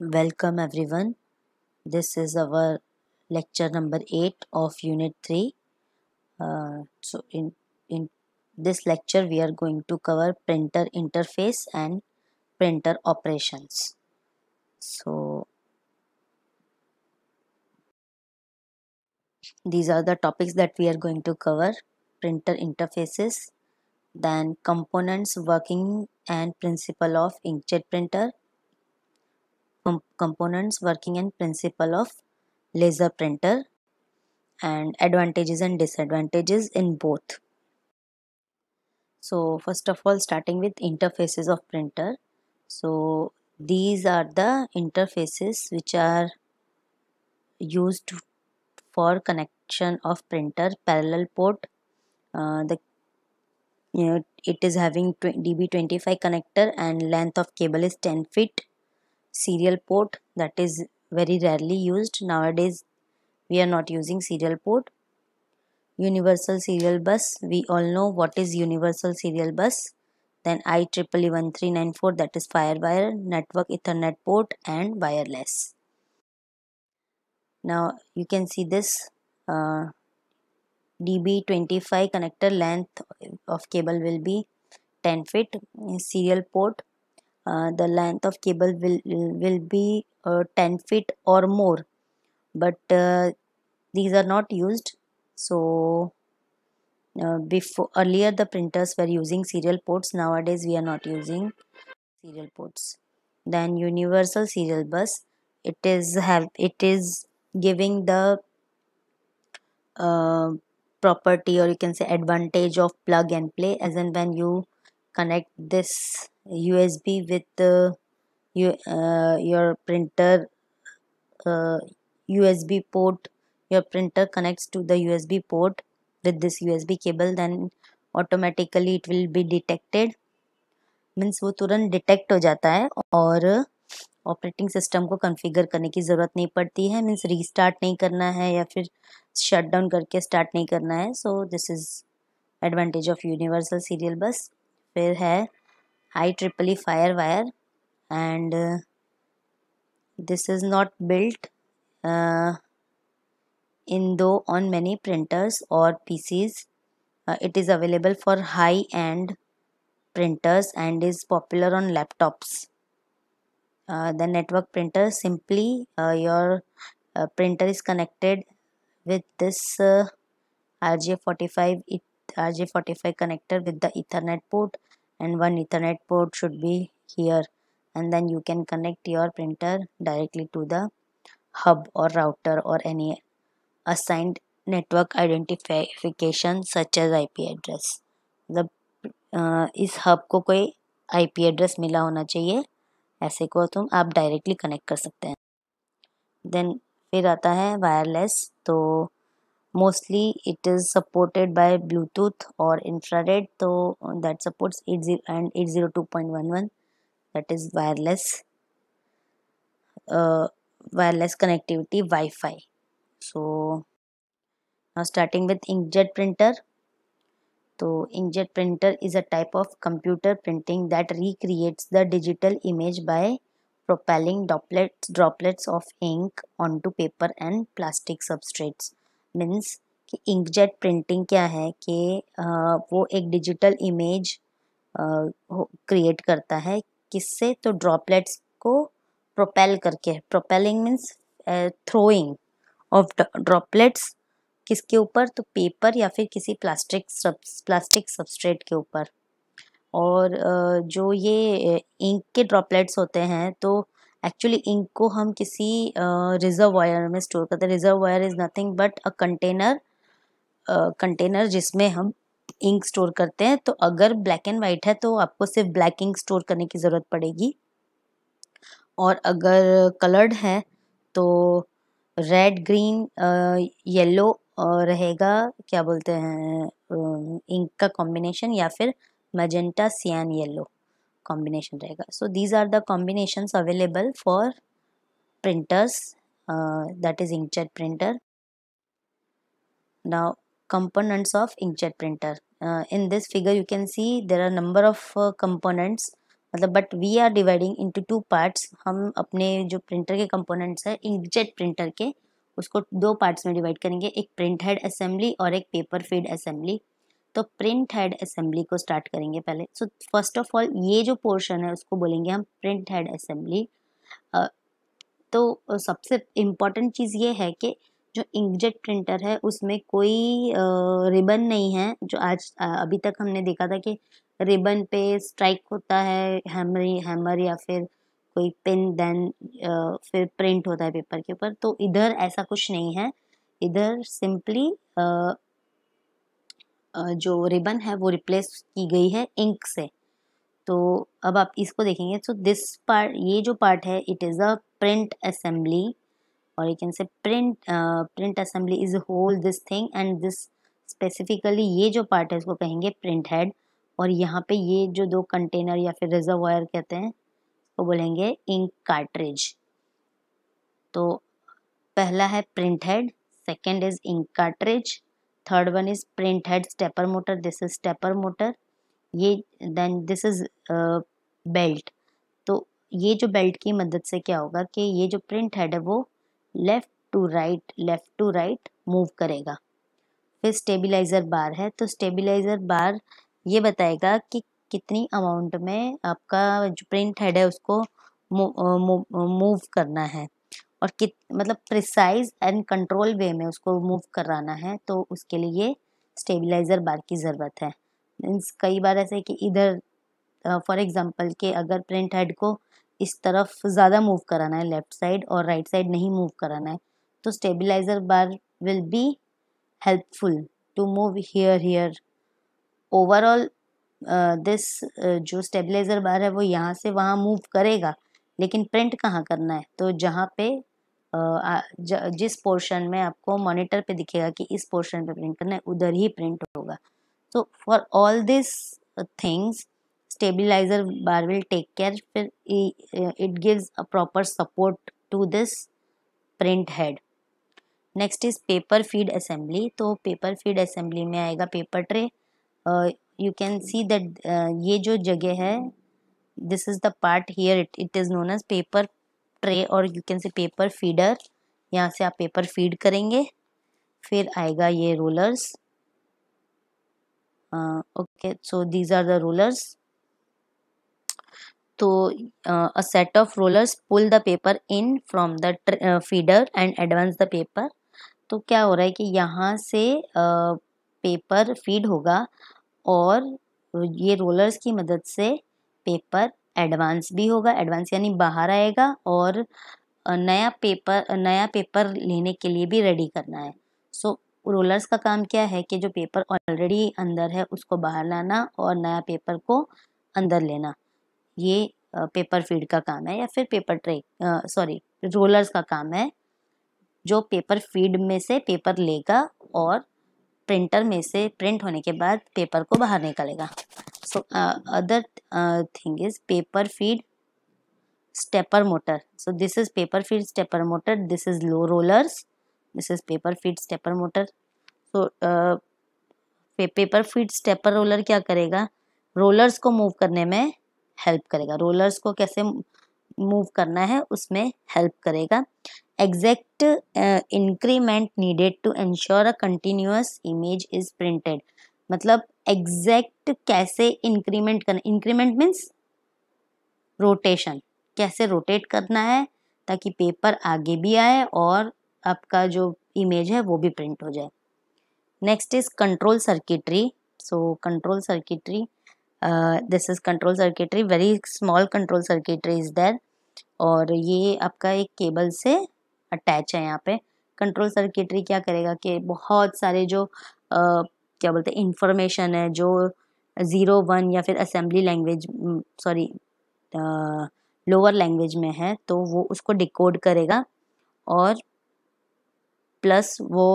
Welcome everyone. This is our lecture number 8 of unit 3. Uh, so in, in this lecture we are going to cover printer interface and printer operations. So these are the topics that we are going to cover printer interfaces then components working and principle of inkjet printer components working and principle of laser printer and advantages and disadvantages in both so first of all starting with interfaces of printer so these are the interfaces which are used for connection of printer parallel port uh, the you know, it is having db25 connector and length of cable is 10 feet serial port that is very rarely used nowadays we are not using serial port universal serial bus we all know what is universal serial bus then IEEE 1394 that is firewire network ethernet port and wireless now you can see this uh, DB25 connector length of cable will be 10 feet serial port uh, the length of cable will will be uh, 10 feet or more but uh, these are not used so uh, before earlier the printers were using serial ports nowadays we are not using serial ports then universal serial bus it is have it is giving the uh, property or you can say advantage of plug and play as in when you connect this USB with uh, you, uh, your printer uh, USB port your printer connects to the USB port with this USB cable then automatically it will be detected means वो तुरंत detect हो जाता है और operating system को configure करने की ज़रूरत नहीं पड़ती है मीन्स रीस्टार्ट नहीं करना है या फिर शट डाउन करके स्टार्ट नहीं करना है so this is advantage of universal serial bus फिर है High fire wire, and uh, this is not built uh, in though on many printers or PCs. Uh, it is available for high-end printers and is popular on laptops. Uh, the network printer simply uh, your uh, printer is connected with this RJ45 RJ45 connector with the Ethernet port and one ethernet port should be here and then you can connect your printer directly to the hub or router or any assigned network identification such as IP address the uh, is hub ko koi ip address mila hona chahiye aise ko tum aap directly connect kar sakte hain then फिर आता है wireless तो mostly it is supported by bluetooth or infrared so that supports 80 and 802.11 that is wireless uh, wireless connectivity wi-fi so now starting with inkjet printer so inkjet printer is a type of computer printing that recreates the digital image by propelling droplets droplets of ink onto paper and plastic substrates means कि inkjet printing क्या है कि वो एक digital image create करता है किससे तो ड्रॉपलेट्स को प्रोपेल करके propelling means throwing of droplets किसके ऊपर तो पेपर या फिर किसी प्लास्टिक सब प्लास्टिक सबस्ट्रेट के ऊपर और जो ये इंक के ड्रॉपलेट्स होते हैं तो एक्चुअली इंक को हम किसी रिजर्व वायर में स्टोर करते हैं reservoir is nothing but a container container जिसमें हम इंक स्टोर करते हैं तो अगर ब्लैक एंड वाइट है तो आपको सिर्फ ब्लैक इंक स्टोर करने की ज़रूरत पड़ेगी और अगर कलर्ड है तो रेड ग्रीन येलो रहेगा क्या बोलते हैं इंक का कॉम्बिनेशन या फिर मैजेंटा सियान येलो कॉम्बिनेशन रहेगा so these are the combination available for printers that is ink inkjet printer now of of printer in this figure you can see there are number of number uh, मतलब but we are dividing into two parts हम अपने जो printer के components है inkjet printer के उसको दो parts में डिवाइड करेंगे एक प्रिंट हेड असेंबली और एक पेपर फीड असेंबली तो प्रिंट हेड असेंबली को स्टार्ट करेंगे पहले सो फर्स्ट ऑफ ऑल ये जो पोर्शन है उसको बोलेंगे हम प्रिंट हेड असेंबली तो सबसे इम्पॉर्टेंट चीज़ ये है कि जो इंकजेट प्रिंटर है उसमें कोई रिबन नहीं है जो आज अभी तक हमने देखा था कि रिबन पे स्ट्राइक होता है हैमर हैमर या फिर कोई पिन देन फिर प्रिंट होता है पेपर के ऊपर तो इधर ऐसा कुछ नहीं है इधर सिंपली जो रिबन है वो रिप्लेस की गई है इंक से तो अब आप इसको देखेंगे तो दिस पार्ट ये जो पार्ट है it is a print assembly और you can say print print assembly is whole this thing and this specifically ये जो पार्ट है इसको कहेंगे प्रिंट हेड और यहाँ पे ये जो दो कंटेनर या फिर रिजर्वायर कहते हैं उसको तो बोलेंगे इंक कार्ट्रिज तो पहला है print head second is ink cartridge third one is print head stepper motor this is stepper motor ये देन दिस इज़ बेल्ट तो ये जो बेल्ट की मदद से क्या होगा कि ये जो प्रिंट हेड है वो left to right left to right move करेगा फिर स्टेबलाइज़र बार है तो स्टेबलाइज़र बार ये बताएगा कि कितनी अमाउंट में आपका जो प्रिंट हेड है उसको मूव uh, uh, करना है और कित मतलब प्रिसाइज एंड कंट्रोल वे में उसको मूव कराना है तो उसके लिए स्टेबलाइज़र बार की ज़रूरत है मीन्स कई बार ऐसे कि इधर फॉर एग्ज़ाम्पल के अगर प्रिंट हेड को इस तरफ ज़्यादा मूव कराना है लेफ़्ट साइड और राइट साइड नहीं मूव कराना है तो stabiliser bar will be helpful to move here here overall this जो स्टेबलाइज़र बार है वो यहाँ से वहाँ मूव करेगा लेकिन प्रिंट कहाँ करना है तो जहाँ पे जिस पोर्शन में आपको मॉनिटर पे दिखेगा कि इस पोर्शन पे प्रिंट करना है उधर ही प्रिंट होगा so for all this things stabiliser bar will take care फिर it gives a proper support to this print head next is paper feed assembly तो पेपर फीड असेंबली में आएगा paper tray you can see that ये जो जगह है this is the part here it it is known as paper tray और you can say paper feeder यहाँ से आप पेपर फीड करेंगे फिर आएगा ये rollers okay so these are the rollers तो a set of rollers pull the paper in from the feeder and advance the paper तो क्या हो रहा है कि यहाँ से पेपर फीड होगा और ये रोलर्स की मदद से पेपर एडवांस भी होगा एडवांस यानी बाहर आएगा और नया पेपर नया पेपर लेने के लिए भी रेडी करना है सो so, रोलर्स का काम क्या है कि जो पेपर ऑलरेडी अंदर है उसको बाहर लाना और नया पेपर को अंदर लेना ये पेपर फीड का काम है या फिर पेपर ट्रे सॉरी रोलर्स का काम है जो पेपर फीड में से पेपर लेगा और प्रिंटर में से प्रिंट होने के बाद पेपर को बाहर निकालेगा so uh, other uh, thing is paper feed stepper motor so this is paper feed stepper motor this is low rollers this is paper feed stepper motor so uh, paper feed stepper roller क्या करेगा rollers को move करने में help करेगा rollers को कैसे move करना है उसमें हेल्प करेगा exact increment needed to ensure a continuous image is printed मतलब एग्जैक्ट कैसे इंक्रीमेंट करना इंक्रीमेंट मीन्स रोटेशन कैसे रोटेट करना है ताकि पेपर आगे भी आए और आपका जो इमेज है वो भी प्रिंट हो जाए next is control circuitry so control circuitry this is control circuitry very small control circuitry is there और ये आपका एक केबल से अटैच है यहाँ पे कंट्रोल सर्किटरी क्या करेगा कि बहुत सारे जो क्या बोलते हैं इंफॉर्मेशन है जो ज़ीरो वन या फिर assembly language sorry lower language में है तो वो उसको डिकोड करेगा और प्लस वो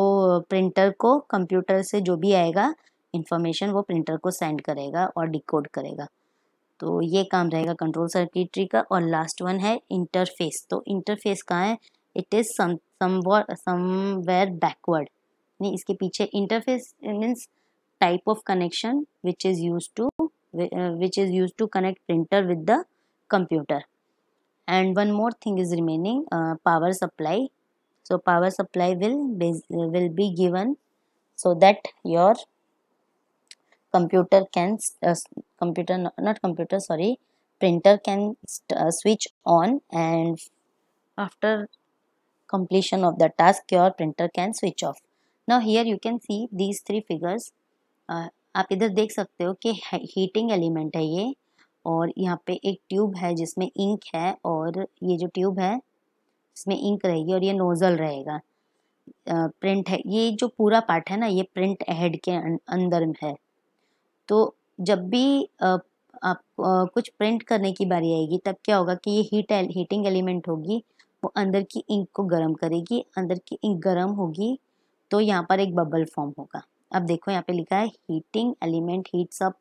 प्रिंटर को कंप्यूटर से जो भी आएगा इंफॉर्मेशन वो प्रिंटर को सेंड करेगा और डिकोड करेगा तो ये काम रहेगा कंट्रोल सर्किटरी का और लास्ट वन है इंटरफेस तो इंटरफेस कहाँ है इट इज़ समवेयर बैकवर्ड नहीं इसके पीछे interface means type of connection which is used to uh, which is used to connect printer with the computer and one more thing is remaining uh, power supply so power supply will be, uh, will be given so that your computer can uh, computer not computer sorry printer can uh, switch on and after completion of the task your printer can switch off now here you can see these three figures आप इधर देख सकते हो कि heating element है ये और यहाँ पे एक ट्यूब है जिसमें इंक है और ये जो ट्यूब है इसमें इंक रहेगी और ये नोज़ल रहेगा प्रिंट है ये जो पूरा पार्ट है ना ये प्रिंट हेड के अं-, अंदर है तो जब भी आप कुछ प्रिंट करने की बारी आएगी तब क्या होगा कि ये हीट हीटिंग एलिमेंट होगी वो अंदर की इंक को गर्म करेगी अंदर की इंक गर्म होगी तो यहाँ पर एक बबल फॉर्म होगा अब देखो यहाँ पे लिखा है heating element heats up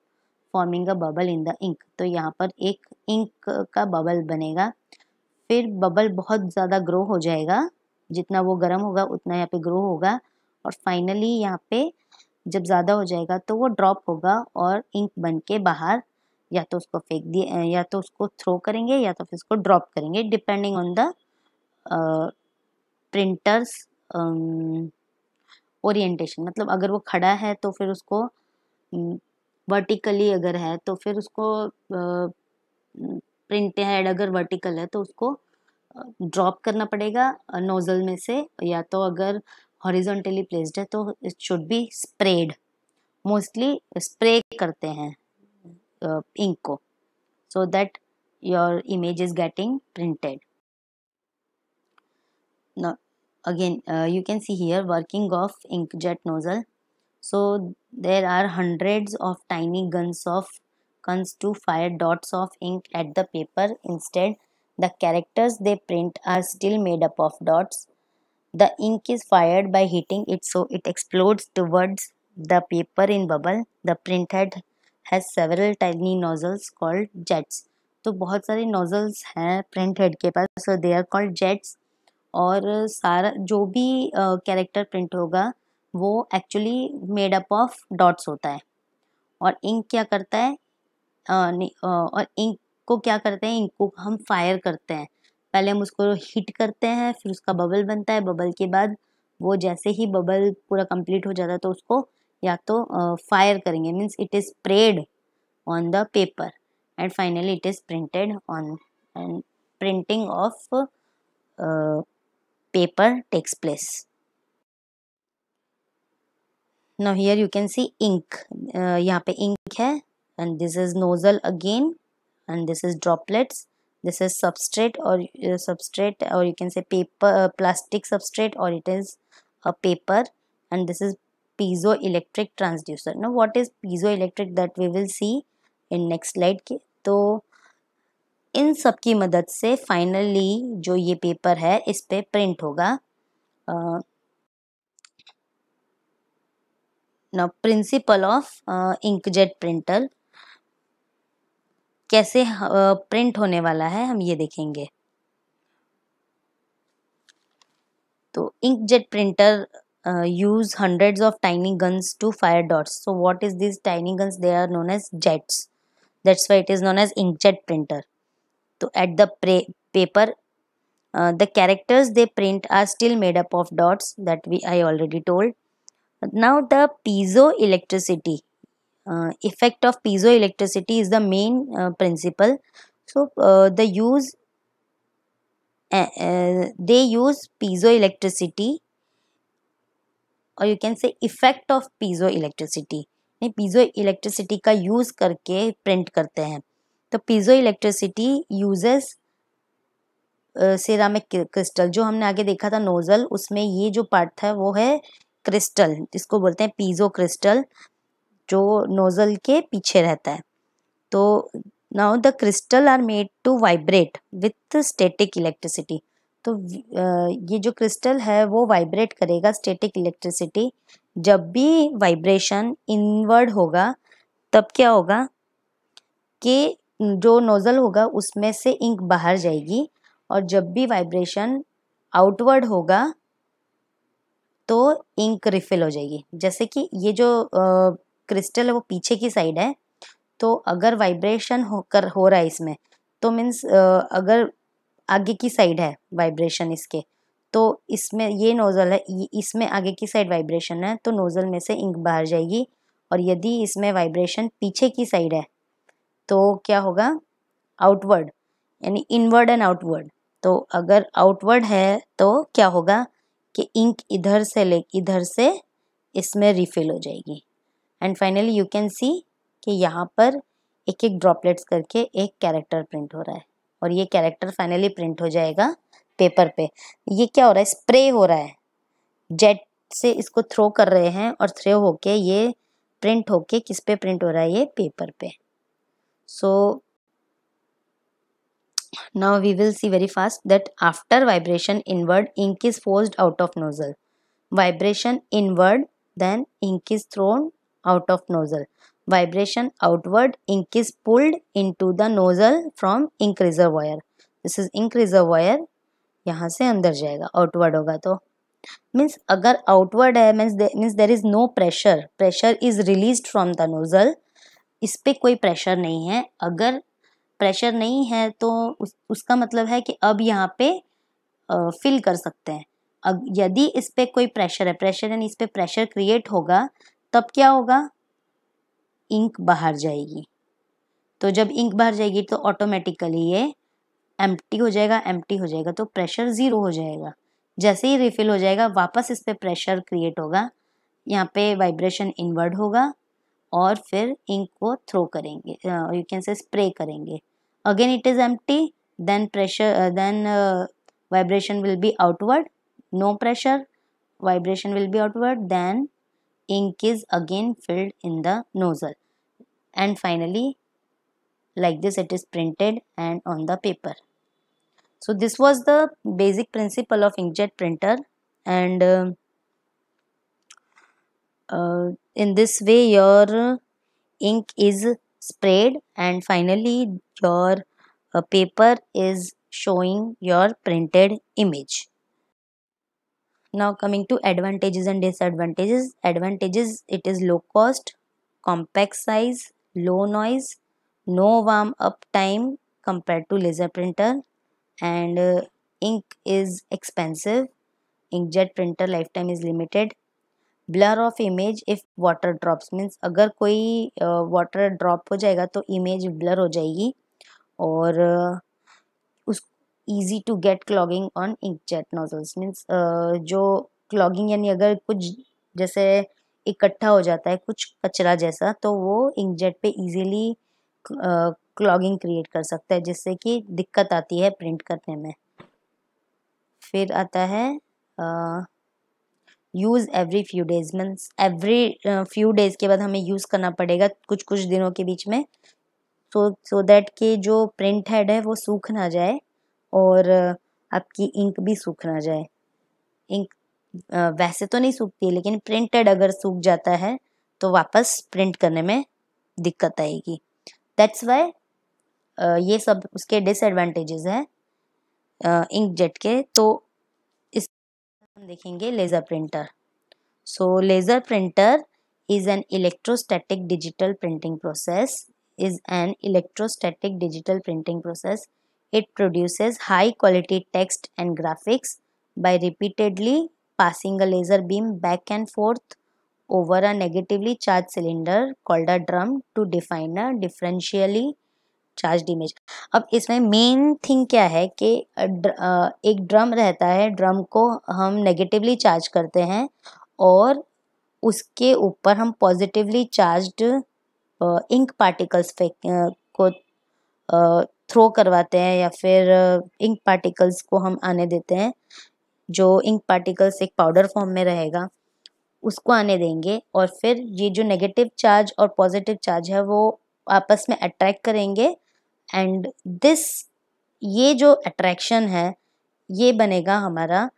forming a bubble in the ink तो यहाँ पर एक इंक का बबल बनेगा फिर बबल बहुत ज़्यादा ग्रो हो जाएगा जितना वो गर्म होगा उतना यहाँ पे ग्रो होगा और फाइनली यहाँ पे जब ज़्यादा हो जाएगा तो वो ड्रॉप होगा और इंक बन के बाहर या तो उसको फेंक दिए या तो उसको थ्रो करेंगे या तो फिर उसको ड्रॉप करेंगे depending on the printer's orientation मतलब अगर वो खड़ा है तो फिर उसको वर्टिकली अगर है तो फिर उसको प्रिंट हेड अगर वर्टिकल है तो उसको ड्रॉप करना पड़ेगा नोज़ल में से या तो अगर हॉरिजॉन्टली प्लेस्ड है तो it should be spread mostly spray करते हैं इंक को so that your image is getting printed again uh, you can see here working of inkjet nozzle so there are hundreds of tiny guns of guns to fire dots of ink at the paper instead the characters they print are still made up of dots the ink is fired by heating it so it explodes towards the paper in bubble the printhead has several tiny nozzles called jets तो बहुत सारे nozzles हैं print head के पास so they are called jets और सारा जो भी कैरेक्टर प्रिंट होगा वो actually made up of dots होता है और इंक क्या करता है आ, आ, और इंक को क्या करते हैं इंक को हम फायर करते हैं पहले हम उसको हीट करते हैं फिर उसका बबल बनता है बबल के बाद वो जैसे ही बबल पूरा कंप्लीट हो जाता है तो उसको या तो आ, फायर करेंगे means it is spread on the paper and finally it is printed on and printing of paper takes place. Now here you can see ink. Uh, ink है and this is nozzle again and this is droplets. This is substrate or uh, substrate or you can say paper uh, plastic substrate or it is a paper and this is piezoelectric transducer. Now what is piezoelectric that we will see in next slide. So. इन सब की मदद से finally जो ये paper है इस पे प्रिंट होगा ना प्रिंसिपल ऑफ इंकजेट प्रिंटर कैसे प्रिंट uh, होने वाला है हम ये देखेंगे तो inkjet printer use hundreds of tiny guns to fire dots so what is this tiny guns they are known as jets that's why it is known as inkjet printer तो at the paper the characters they print are still made up of dots that we I already told now the piezo electricity effect of piezo electricity is the main principle so the use they use piezo electricity और you can say effect of piezo electricity piezo electricity का use करके print करते हैं तो piezo electricity uses ceramic crystal जो हमने आगे देखा था नोजल उसमें ये जो पार्ट था वो है क्रिस्टल जिसको बोलते हैं पीजो क्रिस्टल जो नोजल के पीछे रहता है तो now the crystal are made to vibrate with static electricity तो uh, ये जो क्रिस्टल है वो वाइब्रेट करेगा स्टेटिक इलेक्ट्रिसिटी जब भी वाइब्रेशन इनवर्ड होगा तब क्या होगा कि जो नोज़ल होगा उसमें से इंक बाहर जाएगी और जब भी वाइब्रेशन आउटवर्ड होगा तो इंक रिफिल हो जाएगी जैसे कि ये जो क्रिस्टल है वो पीछे की साइड है तो अगर वाइब्रेशन हो कर हो रहा है इसमें तो मीन्स अगर आगे की साइड है वाइब्रेशन इसके तो इसमें ये नोज़ल है इसमें आगे की साइड वाइब्रेशन है तो नोज़ल में से इंक बाहर जाएगी और यदि इसमें वाइब्रेशन पीछे की साइड है तो क्या होगा आउटवर्ड यानी इनवर्ड एंड आउटवर्ड तो अगर आउटवर्ड है तो क्या होगा कि इंक इधर से ले इधर से इसमें रिफिल हो जाएगी and finally you can see कि यहाँ पर एक एक ड्रॉपलेट्स करके एक कैरेक्टर प्रिंट हो रहा है और ये कैरेक्टर फाइनली प्रिंट हो जाएगा पेपर पे ये क्या हो रहा है स्प्रे हो रहा है जेट से इसको थ्रो कर रहे हैं और थ्रो होके ये प्रिंट होके किस पे प्रिंट हो रहा है ये पेपर पे so now we will see very fast that after vibration inward ink is forced out of nozzle vibration inward then ink is thrown out of nozzle vibration outward ink is pulled into the nozzle from ink reservoir this is ink reservoir यहाँ से अंदर जाएगा outward होगा तो means अगर outward है means means there is no pressure pressure is release from the nozzle इस पर कोई प्रेशर नहीं है अगर प्रेशर नहीं है तो उस, उसका मतलब है कि अब यहाँ पे फिल कर सकते हैं अब यदि इस पर कोई प्रेशर है प्रेशर यानी इस पर प्रेशर क्रिएट होगा तब क्या होगा इंक बाहर जाएगी तो जब इंक बाहर जाएगी तो ऑटोमेटिकली ये एम हो जाएगा एम हो जाएगा तो प्रेशर ज़ीरो हो जाएगा जैसे ही रिफिल हो जाएगा वापस इस पर प्रेशर क्रिएट होगा यहाँ पे वाइब्रेशन इनवर्ड होगा और फिर इंक को थ्रो करेंगे यू कैन से स्प्रे करेंगे again it is empty then pressure then vibration will be outward no pressure vibration will be outward then ink is again filled in the nozzle and finally like this it is printed and on the paper so this was the basic principle of inkjet printer and uh, uh, in this way your ink is sprayed and finally your uh, paper is showing your printed image now coming to advantages and disadvantages advantages it is low cost compact size low noise no warm up time compared to laser printer and uh, ink is expensive inkjet printer lifetime is limited blur of image if water drops means अगर कोई water drop हो जाएगा तो image blur हो जाएगी और उस easy to get clogging on inkjet nozzles means जो क्लॉगिंग यानी अगर कुछ जैसे इकट्ठा हो जाता है कुछ कचरा जैसा तो वो इंकजेट पे इजीली क्लॉगिंग क्रिएट कर सकता है जिससे कि दिक्कत आती है प्रिंट करने में फिर आता है use every few days means every few days के बाद हमें यूज़ करना पड़ेगा कुछ कुछ दिनों के बीच में सो सो दैट कि जो प्रिंट हेड है वो सूख ना जाए और uh, आपकी इंक भी सूख ना जाए इंक uh, वैसे तो नहीं सूखती लेकिन प्रिंटेड अगर सूख जाता है तो वापस प्रिंट करने में दिक्कत आएगी दैट्स वाई uh, ये सब उसके डिसएडवांटेजेस हैं इंक जेट के तो हम देखेंगे laser printer so laser printer is an electrostatic digital printing process is an electrostatic digital printing process it produces high quality text and graphics by repeatedly passing a laser beam back and forth over a negatively charge cylinder called a drum to define a differentially charge image अब इसमें main thing क्या है कि एक drum रहता है drum को हम नेगेटिवली चार्ज करते हैं और उसके ऊपर हम पॉजिटिवली चार्ज्ड इंक पार्टिकल्स फेंक को थ्रो करवाते हैं या फिर इंक पार्टिकल्स को हम आने देते हैं जो इंक पार्टिकल्स एक पाउडर फॉर्म में रहेगा उसको आने देंगे और फिर ये जो नेगेटिव चार्ज और पॉजिटिव चार्ज है वो आपस में अट्रैक्ट करेंगे एंड दिस ये जो अट्रैक्शन है ये बनेगा हमारा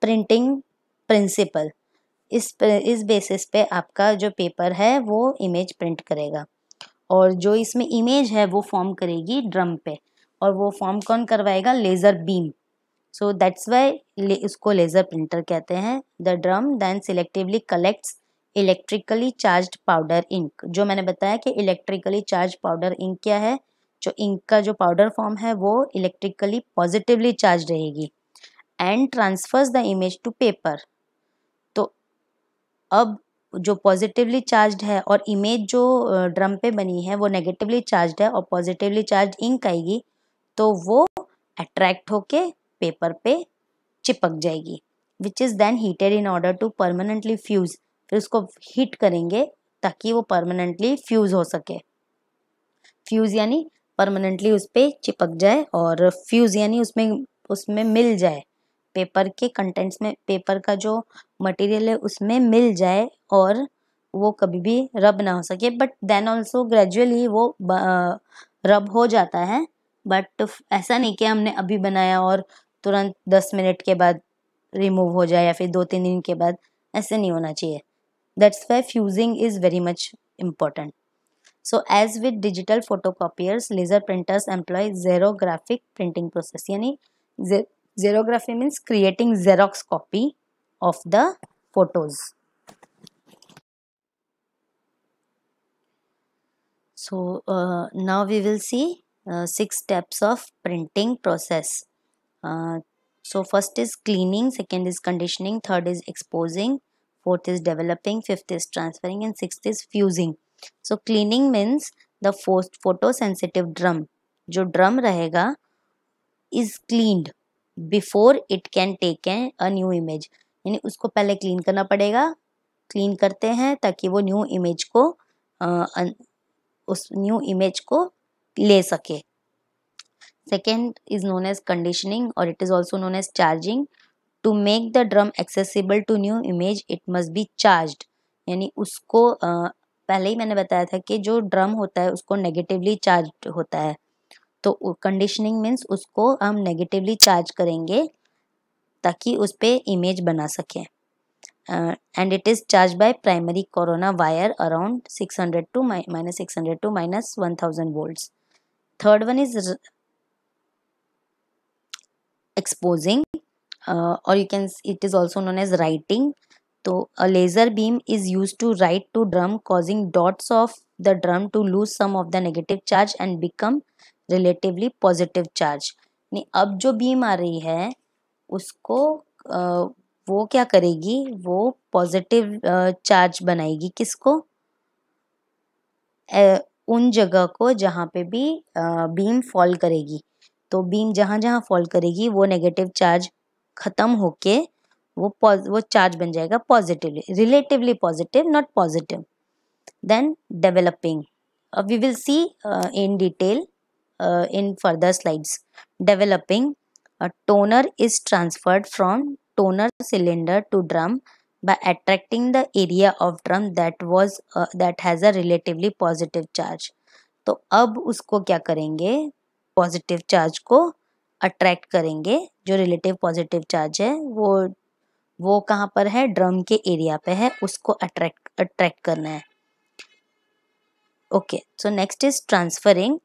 प्रिंटिंग प्रिंसिपल इस इस बेसिस पे आपका जो पेपर है वो इमेज प्रिंट करेगा और जो इसमें इमेज है वो फॉर्म करेगी ड्रम पे और वो फॉर्म कौन करवाएगा laser beam so that's why इसको लेज़र प्रिंटर कहते हैं the drum then selectively collects electrically charge powder ink जो मैंने बताया कि इलेक्ट्रिकली चार्ज पाउडर इंक क्या है जो इंक का जो पाउडर फॉर्म है वो इलेक्ट्रिकली पॉजिटिवली चार्ज रहेगी and transfers the image to paper तो अब जो पॉजिटिवली चार्ज है और इमेज जो ड्रम पे बनी है वो नेगेटिवली चार्ज है और पॉजिटिवली चार्ज इंक आएगी तो वो अट्रैक्ट होके पेपर पे चिपक जाएगी which is then heated in order to permanently fuse फिर उसको हीट करेंगे ताकि वो परमानेंटली फ्यूज़ हो सके फ्यूज़ यानी परमानेंटली उस पर चिपक जाए और फ्यूज़ यानी उसमें उसमें मिल जाए पेपर के कंटेंट्स में पेपर का जो मटेरियल है उसमें मिल जाए और वो कभी भी रब ना हो सके बट देन ऑल्सो ग्रेजुअली वो रब हो जाता है बट ऐसा नहीं कि हमने अभी बनाया और तुरंत दस मिनट के बाद रिमूव हो जाए या फिर दो तीन दिन के बाद ऐसे नहीं होना चाहिए that's why fusing is very much important So as with digital photocopiers, laser printers employ xerographic printing process. Yani xerography means creating Xerox copy of the photos. So uh, now we will see uh, six steps of printing process. Uh, so first is cleaning, second is conditioning, third is exposing, fourth is developing, fifth is transferring and sixth is fusing. So cleaning means the first photo sensitive drum जो drum रहेगा is cleaned before it can take a new image यानी उसको पहले clean करना पड़ेगा clean करते हैं ताकि वो न्यू इमेज को आ, उस न्यू इमेज को ले सके second is known as conditioning or it is also known as charging to make the drum accessible to new image it must be charge यानी उसको पहले ही मैंने बताया था कि जो ड्रम होता है उसको नेगेटिवली चार्ज होता है तो कंडीशनिंग मीन्स उसको हम नेगेटिवली चार्ज करेंगे ताकि उस पर इमेज बना सकें and it is charge by primary corona wire around six hundred to minus six hundred to minus one thousand volt third one is exposing or you can it is also known as writing तो a laser beam is use to write to drum causing dots of the drum to lose some of the negative charge and become relatively positive charge नहीं अब जो beam आ रही है उसको आ, वो क्या करेगी वो पॉजिटिव चार्ज बनाएगी किसको ए, उन जगह को जहाँ पे भी आ, बीम फॉल करेगी तो बीम जहाँ जहाँ फॉल करेगी वो नेगेटिव चार्ज खत्म होके आ, वो वो चार्ज बन जाएगा positively relatively positive not positive then developing we will see in detail in further slides developing toner is transferred from toner cylinder to drum by attracting the area of drum that was that has a relatively positive charge तो अब उसको क्या करेंगे positive charge को attract करेंगे जो relative positive charge है वो वो कहाँ पर है ड्रम के एरिया पे है उसको अट्रैक्ट अट्रैक्ट करना है okay so next is transferring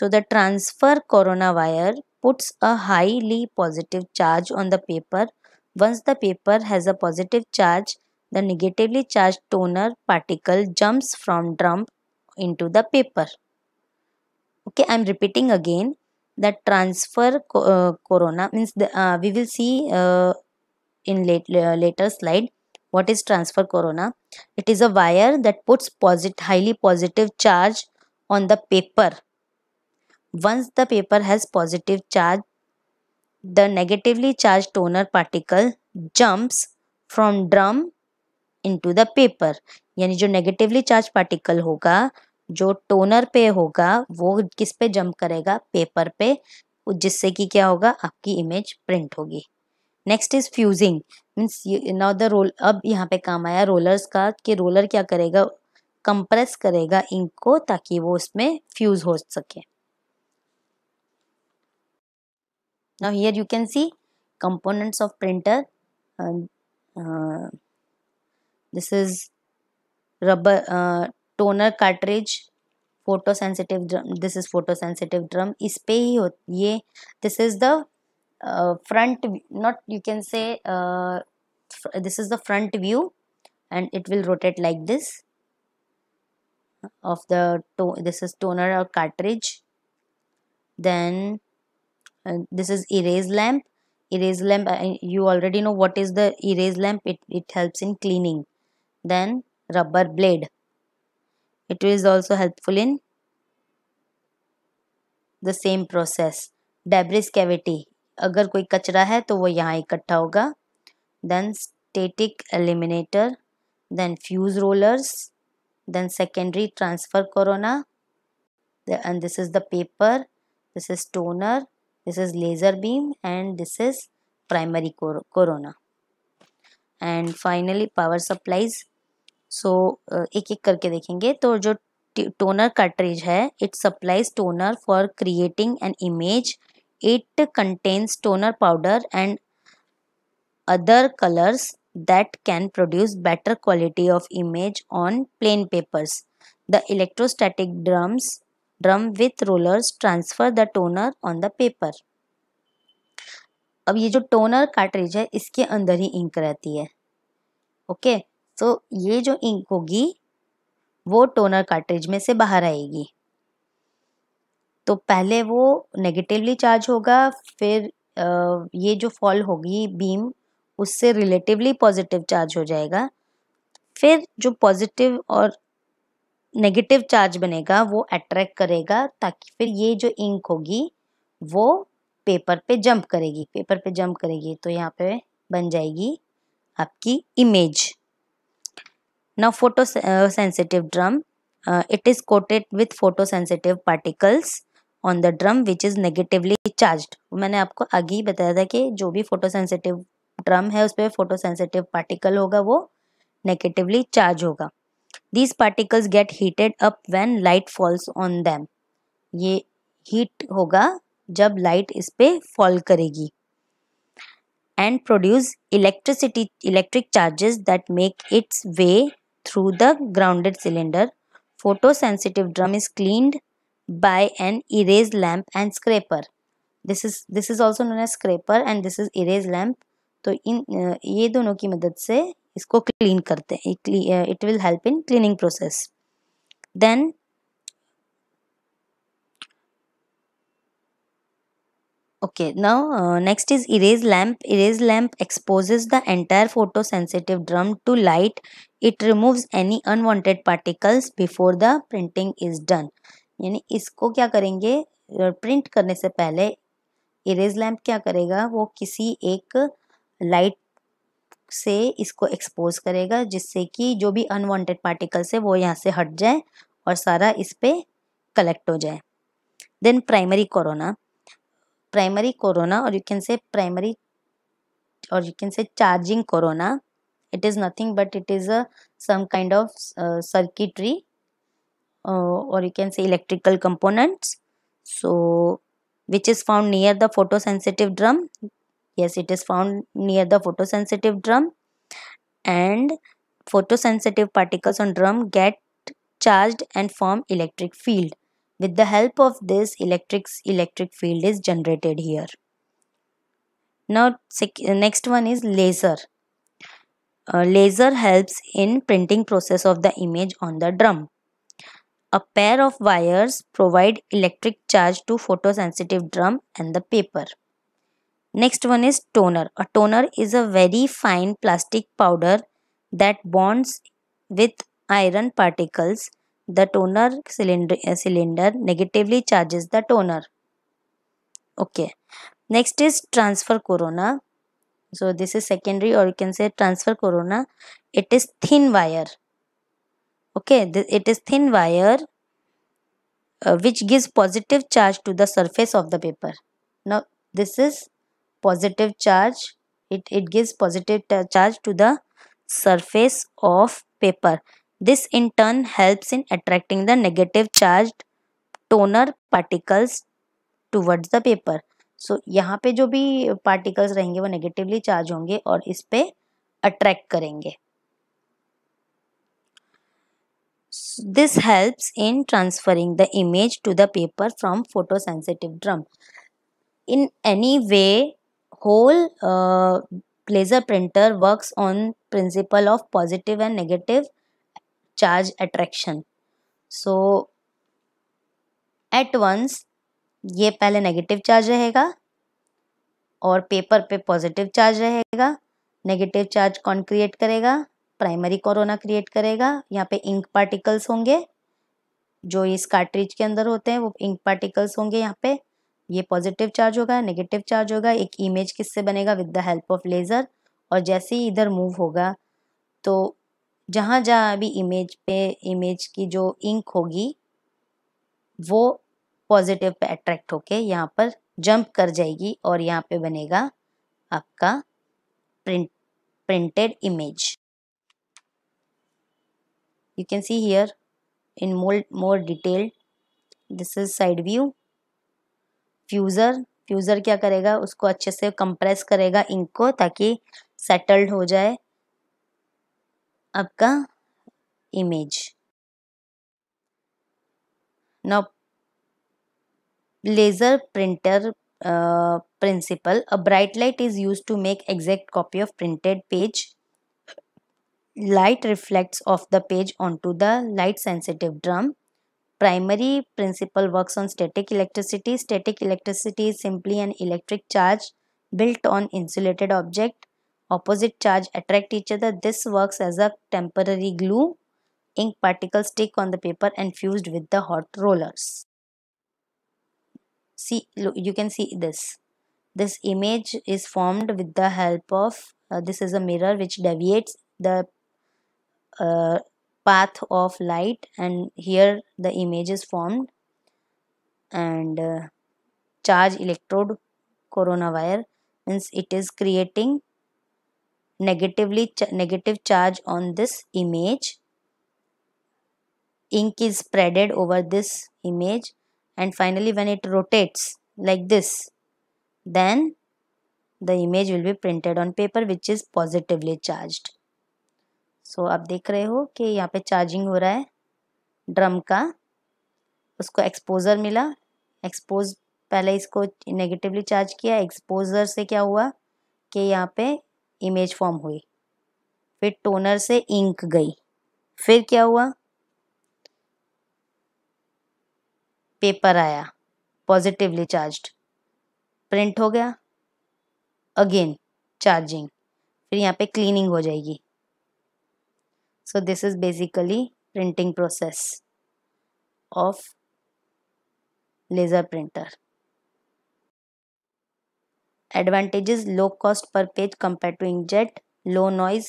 so the transfer corona wire puts a highly positive charge on the paper once the paper has a positive charge the negatively charge toner particle jumps from drum into the paper okay I am repeating again the transfer corona means we will see in late, later slide what is transfer corona it is a wire that puts positive highly positive charge on the paper once the paper has positive charge the negatively charged toner particle jumps from drum into the paper यानी जो negatively charged particle होगा जो toner पे होगा वो किस पे jump करेगा paper पे जिससे कि क्या होगा आपकी image print होगी next is fusing means now the roll अब यहाँ पे काम आया रोलर्स का कि रोलर क्या करेगा कंप्रेस करेगा इंक को ताकि वो उसमें फ्यूज हो सके now here you can see components of printer this is rubber toner cartridge photo sensitive drum this is photo sensitive drum इस पे ही हो ये this is the uh, front not you can say uh, this is the front view and it will rotate like this of the this is toner or cartridge then uh, this is erase lamp erase lamp uh, you already know what is the erase lamp it, it helps in cleaning then rubber blade it is also helpful in the same process debris cavity अगर कोई कचरा है तो वो यहाँ इकट्ठा होगा then static eliminator then fuse rollers then secondary transfer corona and this is the paper this is toner this is laser beam and this is primary corona and finally power supplies so एक एक करके देखेंगे तो जो toner cartridge है it supplies toner for creating an image It contains toner powder and other colors that can produce better quality of image on plain papers. The electrostatic drums drum with rollers transfer the toner on the paper. अब ये जो toner cartridge है इसके अंदर ही ink रहती है okay okay, तो so ये जो इंक होगी वो टोनर कार्ट्रिज में से बाहर आएगी तो पहले वो नेगेटिवली चार्ज होगा फिर ये जो फॉल होगी बीम उससे रिलेटिवली पॉजिटिव चार्ज हो जाएगा फिर जो पॉजिटिव और नेगेटिव चार्ज बनेगा वो अट्रैक्ट करेगा ताकि फिर ये जो इंक होगी वो पेपर पे जंप करेगी पेपर पे जंप करेगी तो यहाँ पे बन जाएगी आपकी image photo sensitive drum it is coated with photo sensitive particles on the drum which is negatively charged मैंने आपको आगे ही बताया था कि जो भी फोटो सेंसिटिव ड्रम है उस पर फोटो सेंसिटिव पार्टिकल होगा वो नेगेटिवली चार्ज होगा these particles get heated up when light falls on them ये हीट होगा जब लाइट इस पर फॉल करेगी and produce electricity electric charges that make its way through the grounded cylinder photosensitive drum is cleaned by an erase lamp and scraper this is this is also known as scraper and this is erase lamp तो इन ये दोनों की मदद से इसको clean करते हैं it will help in cleaning process then okay now uh, next is erase lamp erase lamp exposes the entire photosensitive drum to light it removes any unwanted particles before the printing is done यानी इसको क्या करेंगे print करने से पहले erase lamp क्या करेगा वो किसी एक लाइट से इसको एक्सपोज करेगा जिससे कि जो भी अनवांटेड पार्टिकल्स है वो यहाँ से हट जाए और सारा इस पर कलेक्ट हो जाए then primary corona primary corona or you can say primary or you can say charging corona it is nothing but it is a some kind of circuitry uh, or you can say electrical components so which is found near the photosensitive drum yes it is found near the photosensitive drum and photosensitive particles on drum get charged and form electric field with the help of this electric electric field is generated here now next one is laser uh, laser helps in printing process of the image on the drum a pair of wires provide electric charge to photosensitive drum and the paper. Next one is toner. A toner is a very fine plastic powder that bonds with iron particles. The toner cylinder, uh, cylinder negatively charges the toner. Okay. Next is transfer corona. So this is secondary or you can say transfer corona. It is thin wire okay it is thin wire uh, which gives positive charge to the surface of the paper now this is positive charge it, it gives positive charge to the surface of paper this in turn helps in attracting the negative charged toner particles towards the paper so, यहाँ पे जो भी particles रहेंगे वो negatively charge होंगे और इस पर attract करेंगे This helps in transferring the image to the paper from photosensitive drum. In any way, whole uh, laser printer works on principle of positive and negative charge attraction. So, at once ये पहले negative charge रहेगा और paper पे positive charge रहेगा negative charge कौन create करेगा primary corona create करेगा यहाँ पे इंक पार्टिकल्स होंगे जो इस कार्ट्रिज के अंदर होते हैं वो इंक पार्टिकल्स होंगे यहाँ पे ये पॉजिटिव चार्ज होगा नेगेटिव चार्ज होगा एक इमेज किससे बनेगा with the help of laser और जैसे ही इधर मूव होगा तो जहाँ जहाँ अभी इमेज पे इमेज की जो इंक होगी वो पॉजिटिव पे अट्रैक्ट होके यहाँ पर जंप कर जाएगी और यहाँ पे बनेगा आपका print printed image you can see here in more, more detail this is side view fuser fuser क्या करेगा उसको अच्छे से कंप्रेस करेगा इंक को ताकि सेटल्ड हो जाए आपका image now laser printer principle a bright light is use to make exact copy of printed page light reflects off the page onto the light sensitive drum. Primary principle works on static electricity. Static electricity is simply an electric charge built on insulated object. Opposite charge attract each other. This works as a temporary glue. Ink particles stick on the paper and fused with the hot rollers. See, you can see this. This image is formed with the help of uh, this is a mirror which deviates the path of light and here the image is formed and uh, charge electrode corona wire means it is creating negatively ch negative charge on this image ink is spreaded over this image and finally when it rotates like this then the image will be printed on paper which is positively charged so आप देख रहे हो कि यहाँ पे charging हो रहा है ड्रम का उसको एक्सपोजर मिला एक्सपोज पहले इसको नेगेटिवली चार्ज किया एक्सपोजर से क्या हुआ कि यहाँ पे इमेज फॉर्म हुई फिर टोनर से इंक गई फिर क्या हुआ पेपर आया पॉजिटिवली चार्ज्ड प्रिंट हो गया अगेन चार्जिंग फिर यहाँ पे क्लीनिंग हो जाएगी so this is basically printing process of laser printer advantages low cost per page compared to inkjet low noise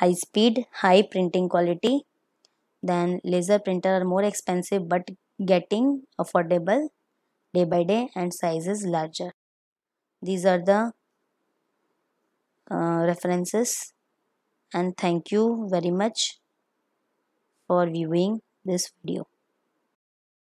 high speed high printing quality then laser printer are more expensive but getting affordable day by day and sizes larger these are the uh, references and thank you very much for viewing this video.